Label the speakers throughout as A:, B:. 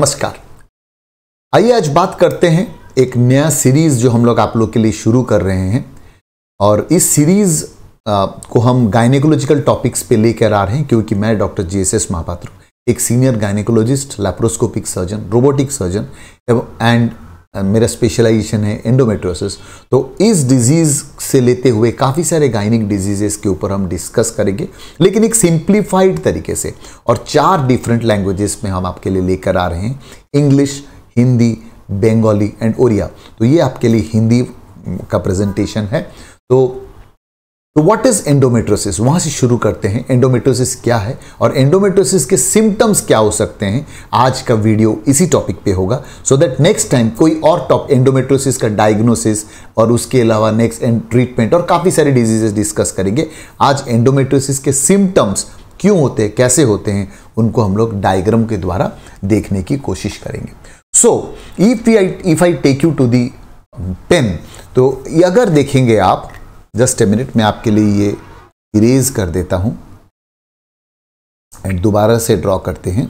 A: नमस्कार आइए आज बात करते हैं एक नया सीरीज़ जो हम लोग आप लोग के लिए शुरू कर रहे हैं और इस सीरीज़ को हम गायनेकोलॉजिकल टॉपिक्स पे लेकर आ रहे हैं क्योंकि मैं doctor G S S Mahapatra एक senior gynaecologist laparoscopic surgeon robotic surgeon and मेरा स्पेशलाइजेशन है एंडोमेट्रोसिस तो इस डिजीज़ से लेते हुए काफ़ी सारे गाइनिक डिजीजेस के ऊपर हम डिस्कस करेंगे लेकिन एक सिंप्लीफाइड तरीके से और चार डिफरेंट लैंग्वेजेस में हम आपके लिए लेकर आ रहे हैं इंग्लिश हिंदी बंगाली एंड ओरिया तो ये आपके लिए हिंदी का प्रेजेंटेशन है तो तो व्हाट इज एंडोमेट्रोसिस वहां से शुरू करते हैं एंडोमेट्रोसिस क्या है और एंडोमेट्रोसिस के सिम्टम्स क्या हो सकते हैं आज का वीडियो इसी टॉपिक पे होगा सो दैट नेक्स्ट टाइम कोई और टॉप एंडोमेट्रोसिस का डायग्नोसिस और उसके अलावा नेक्स्ट एंड ट्रीटमेंट और काफ़ी सारे डिजीजेस डिस्कस करेंगे आज एंडोमेट्रोसिस के सिम्टम्स क्यों होते हैं कैसे होते हैं उनको हम लोग डायग्राम के द्वारा देखने की कोशिश करेंगे so if I if I take you to the pain तो अगर देखेंगे आप जस्ट ए मिनट मैं आपके लिए ये इरेज कर देता हूं एंड दोबारा से ड्रॉ करते हैं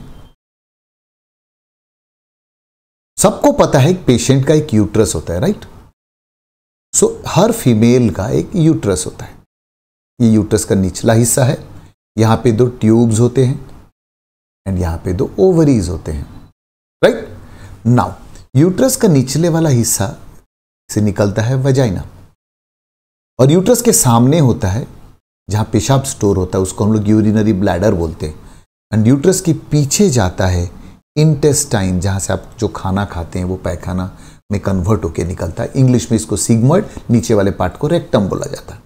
A: सबको पता है पेशेंट का एक यूट्रस होता है राइट सो so, हर फीमेल का एक यूट्रस होता है ये यूट्रस का निचला हिस्सा है यहां पे दो ट्यूब्स होते हैं एंड यहां पे दो ओवरीज होते हैं राइट नाउ यूट्रस का निचले वाला हिस्सा से निकलता है वजाइना और यूट्रस के सामने होता है जहाँ पेशाब स्टोर होता है उसको हम लोग यूरिनरी ब्लैडर बोलते हैं एंड यूट्रस के पीछे जाता है इंटेस्टाइन जहाँ से आप जो खाना खाते हैं वो पैखाना में कन्वर्ट होकर निकलता है इंग्लिश में इसको सिग्मोइड नीचे वाले पार्ट को रेक्टम बोला जाता है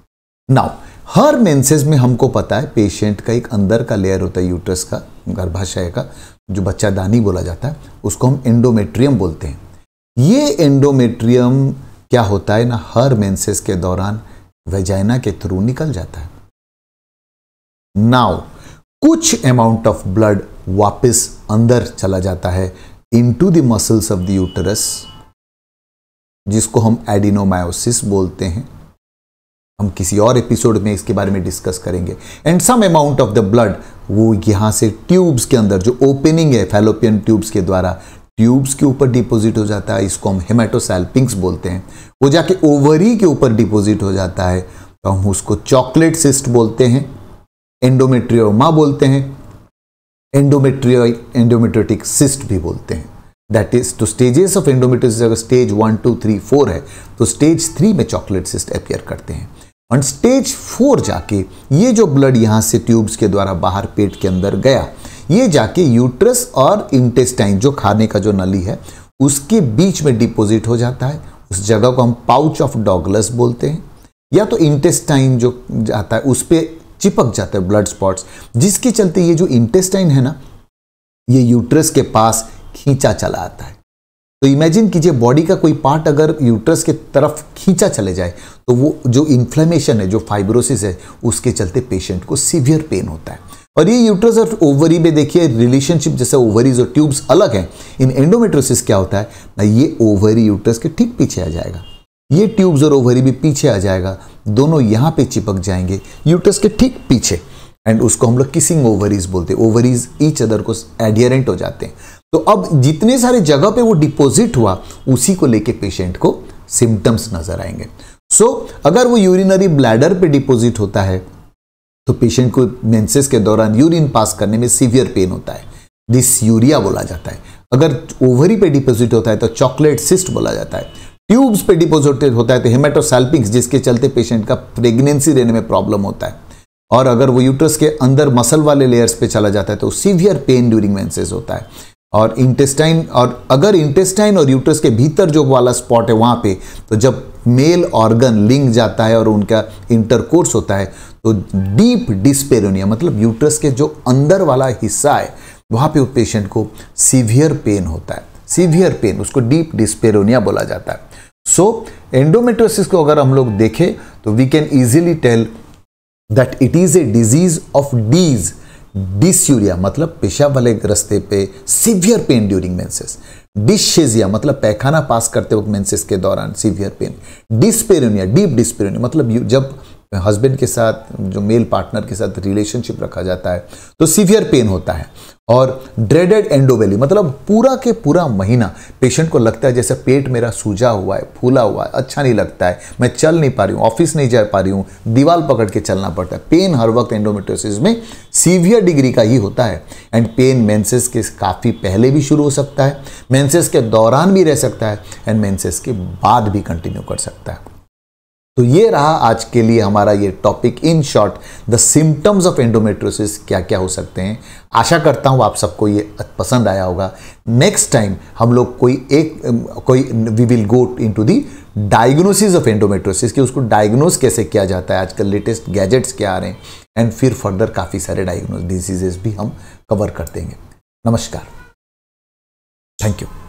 A: नाउ हर मेंसेस में हमको पता है पेशेंट का एक अंदर का लेयर होता है यूट्रस का गर्भाशय का जो बच्चा दानी बोला जाता है उसको हम एंडोमेट्रियम बोलते हैं ये एंडोमेट्रियम क्या होता है ना हर मेंसेस के दौरान वेजाइना के थ्रू निकल जाता है नाउ कुछ अमाउंट ऑफ ब्लड वापस अंदर चला जाता है into the muscles of the uterus जिसको हम एडिनोमायोसिस बोलते हैं हम किसी और एपिसोड में इसके बारे में डिस्कस करेंगे and some amount of the blood वो यहां से ट्यूब्स के अंदर जो ओपनिंग है फेलोपियन ट्यूब्स के द्वारा ट्यूब्स के ऊपर डिपॉजिट हो जाता है इसको हम हेमाटोसेल पिंक्स बोलते हैं वो जाके ओवरी के ऊपर डिपॉजिट हो जाता है तो हम उसको चॉकलेट सिस्ट बोलते हैं एंडोमेट्रियोमा बोलते हैं एंडोमेट्रियो एंडोमेट्रोटिक सिस्ट भी बोलते हैं दैट इज तो स्टेजेस ऑफ एंडोमेट्रोसिस अगर stage one two three four है तो स्टेज थ्री में चॉकलेट सिस्ट अपेयर करते हैं और स्टेज फोर जाके ये जो ब्लड यहाँ से ट्यूब्स के द्वारा बाहर पेट के अंदर गया ये जाके यूट्रस और इंटेस्टाइन जो खाने का जो नली है उसके बीच में डिपोजिट हो जाता है उस जगह को हम पाउच ऑफ डॉगलस बोलते हैं या तो इंटेस्टाइन जो जाता है उस पर चिपक जाता है ब्लड स्पॉट्स जिसके चलते ये जो इंटेस्टाइन है ना ये यूट्रस के पास खींचा चला आता है तो इमेजिन कीजिए बॉडी का कोई पार्ट अगर यूट्रस के तरफ खींचा चले जाए तो वो जो इन्फ्लेमेशन है जो फाइब्रोसिस है उसके चलते पेशेंट को सीवियर पेन होता है और ये यूट्रस और ओवरी में देखिए रिलेशनशिप जैसे ओवरीज और ट्यूब्स अलग हैं इन एंडोमेट्रोसिस क्या होता है ये ओवरी यूट्रस के ठीक पीछे आ जाएगा ये ट्यूब्स और ओवरी भी पीछे आ जाएगा दोनों यहाँ पे चिपक जाएंगे यूट्रस के ठीक पीछे एंड उसको हम लोग किसिंग ओवरीज बोलते हैं ओवरीज ईच अदर को एडियरेंट हो जाते हैं तो अब जितने सारे जगह पे वो डिपॉजिट हुआ उसी को लेके पेशेंट को सिम्टम्स नजर आएंगे सो so, अगर वो यूरिनरी ब्लैडर पे डिपॉजिट होता है तो पेशेंट को मेंसेस के दौरान यूरिन पास करने में सीवियर पेन होता है दिस यूरिया बोला जाता है अगर ओवरी पे डिपोजिट होता है तो चॉकलेट सिस्ट बोला जाता है ट्यूब्स पे डिपोजिटेड होता है तो हेमेटोसेल्पिक्स जिसके चलते पेशेंट का प्रेगनेंसी रहने में प्रॉब्लम होता है और अगर वो यूट्रस के अंदर मसल वाले लेयर्स पे चला जाता है तो सीवियर पेन ड्यूरिंग मेंसेस होता है और इंटेस्टाइन और अगर इंटेस्टाइन और यूट्रस के भीतर जो वाला स्पॉट है वहाँ पे तो जब मेल ऑर्गन लिंग जाता है और उनका इंटरकोर्स होता है तो डीप डिस्पेरोनिया मतलब यूट्रस के जो अंदर वाला हिस्सा है वहाँ पे उस पेशेंट को सीवियर पेन होता है सीवियर पेन उसको डीप डिस्पेरोनिया बोला जाता है सो so, एंडोमेट्रोसिस को अगर हम लोग देखें तो we can easily tell that it is a disease of these dysuria मतलब पेशाब वाले रस्ते पे severe pain during menses dyschezia मतलब पैखाना पास करते वक्त मेंसेस के दौरान severe pain dyspareunia deep dyspareunia मतलब जब हस्बैंड के साथ जो मेल पार्टनर के साथ रिलेशनशिप रखा जाता है तो सीवियर पेन होता है और ड्रेडेड एंडोवेली मतलब पूरा के पूरा महीना पेशेंट को लगता है जैसे पेट मेरा सूजा हुआ है फूला हुआ है अच्छा नहीं लगता है मैं चल नहीं पा रही हूँ ऑफिस नहीं जा पा रही हूँ दीवार पकड़ के चलना पड़ता है पेन हर वक्त एंडोमेट्रोसिस में सीवियर डिग्री का ही होता है एंड पेन मेंसेस के काफ़ी पहले भी शुरू हो सकता है मेंसेस के दौरान भी रह सकता है एंड मेंसेस के बाद भी कंटिन्यू कर सकता है तो ये रहा आज के लिए हमारा ये topic in short the symptoms of endometriosis क्या क्या हो सकते हैं आशा करता हूं आप सबको ये पसंद आया होगा नेक्स्ट टाइम हम लोग कोई एक कोई we will go into the diagnosis of endometriosis कि उसको डायग्नोस कैसे किया जाता है आजकल लेटेस्ट गैजेट्स क्या आ रहे हैं एंड फिर फर्दर काफ़ी सारे डायग्नोस डिजीजेस भी हम कवर कर देंगे नमस्कार थैंक यू